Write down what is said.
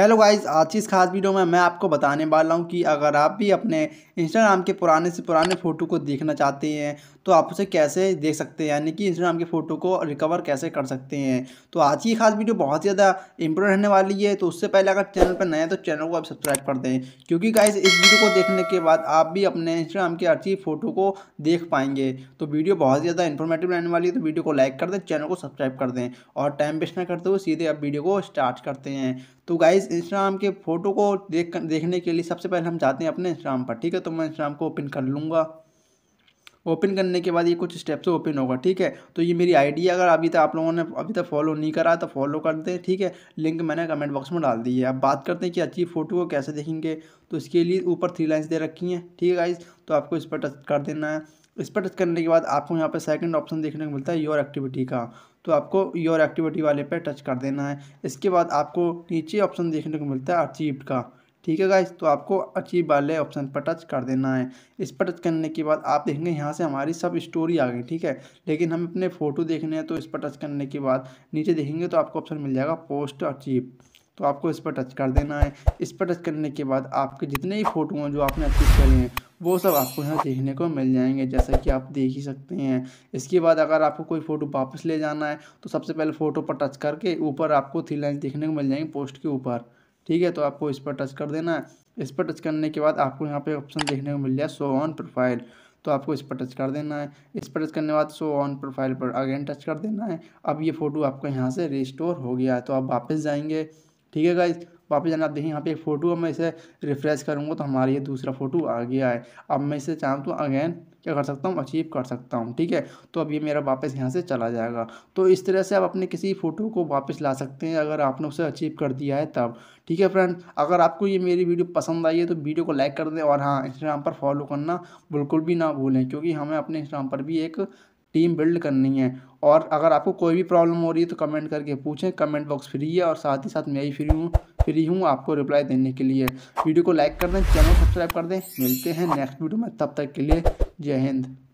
hello guys आज की इस खास वीडियो में मैं आपको बताने वाला हूँ कि अगर आप भी अपने इंस्टाग्राम के पुराने से पुराने फ़ोटो को देखना चाहते हैं तो आप उसे कैसे देख सकते हैं यानी कि इंस्टाग्राम के फ़ोटो को रिकवर कैसे कर सकते हैं तो आज की खास वीडियो बहुत ज़्यादा इम्प्रूव रहने वाली है तो उससे पहले अगर चैनल पर नए तो चैनल को आप सब्सक्राइब कर दें क्योंकि गाइज़ इस वीडियो को देखने के बाद आप भी अपने इंस्टाग्राम के अच्छी फ़ोटो को देख पाएंगे तो वीडियो बहुत ज़्यादा इन्फॉर्मेटिव रहने वाली है तो वीडियो को लाइक कर दें चैनल को सब्सक्राइब कर दें और टाइम वेस्ट ना करते हुए सीधे आप वीडियो को स्टार्ट करते हैं तो गाइज इंस्टाग्राम के फ़ोटो को देख देखने के लिए सबसे पहले हम जाते हैं अपने इंस्टाग्राम पर ठीक है तो मैं इंस्टाग्राम को ओपन कर लूँगा ओपन करने के बाद ये कुछ स्टेप्स ओपन तो होगा ठीक है तो ये मेरी आईडी है अगर अभी तक आप लोगों ने अभी तक फॉलो नहीं करा तो फॉलो कर दें ठीक है लिंक मैंने कमेंट बॉक्स में डाल दी है अब बात करते हैं कि अच्छी फ़ोटो को कैसे देखेंगे तो इसके लिए ऊपर थ्री लाइन्स दे रखी हैं ठीक है गाइज तो आपको इस पर टच कर देना है इस पर टच करने के बाद आपको यहाँ पर सेकंड ऑप्शन देखने को मिलता है योर एक्टिविटी का तो आपको योर एक्टिविटी वाले पर टच कर देना है इसके बाद आपको नीचे ऑप्शन देखने को मिलता है अचीव्ड का ठीक है गाइज तो आपको अचीव वाले ऑप्शन पर टच कर देना है इस पर टच करने के बाद आप देखेंगे यहाँ से हमारी सब स्टोरी आ गई ठीक है लेकिन हम अपने फ़ोटो देखने हैं तो इस पर टच करने के बाद नीचे देखेंगे तो आपको ऑप्शन मिल जाएगा पोस्ट अचीव तो आपको इस पर टच कर देना है इस पर टच करने के बाद आपके जितने ही फ़ोटो हैं जो आपने अचीव करे हैं वो सब आपको यहाँ देखने को मिल जाएंगे जैसा कि आप देख ही सकते हैं इसके बाद अगर आपको कोई फ़ोटो वापस ले जाना है तो सबसे पहले फ़ोटो पर टच करके ऊपर आपको थ्री लाइन देखने को मिल जाएंगी पोस्ट के ऊपर ठीक है तो आपको इस पर टच कर देना है इस पर टच करने के बाद आपको यहाँ पे ऑप्शन देखने को मिल जाए सो ऑन प्रोफाइल तो आपको इस पर टच कर देना है इस पर टच करने के बाद सो ऑन प्रोफाइल पर अगेन टच कर देना है अब ये फ़ोटो आपका यहाँ से रिस्टोर हो गया है तो आप वापस जाएंगे ठीक है गाइज वापस जाना आप देखिए यहाँ पे एक फ़ोटो अब मैं इसे रिफ्रेश करूँगा तो हमारा ये दूसरा फोटो आ गया है अब मैं इसे चाहूँ तो अगेन क्या कर सकता हूँ अचीव कर सकता हूँ ठीक है तो अब ये मेरा वापस यहाँ से चला जाएगा तो इस तरह से आप अपने किसी फ़ोटो को वापस ला सकते हैं अगर आपने उसे अचीव कर दिया है तब ठीक है फ्रेंड अगर आपको ये मेरी वीडियो पसंद आई है तो वीडियो को लाइक कर दें और हाँ इंस्टाग्राम पर फॉलो करना बिल्कुल भी ना भूलें क्योंकि हमें अपने इंस्टाग्राम पर भी एक टीम बिल्ड करनी है और अगर आपको कोई भी प्रॉब्लम हो रही है तो कमेंट करके पूछें कमेंट बॉक्स फ्री है और साथ ही साथ मैं ही फ्री हूँ फ्री हूँ आपको रिप्लाई देने के लिए वीडियो को लाइक कर दें चैनल सब्सक्राइब कर दें मिलते हैं नेक्स्ट वीडियो में तब तक के लिए जय हिंद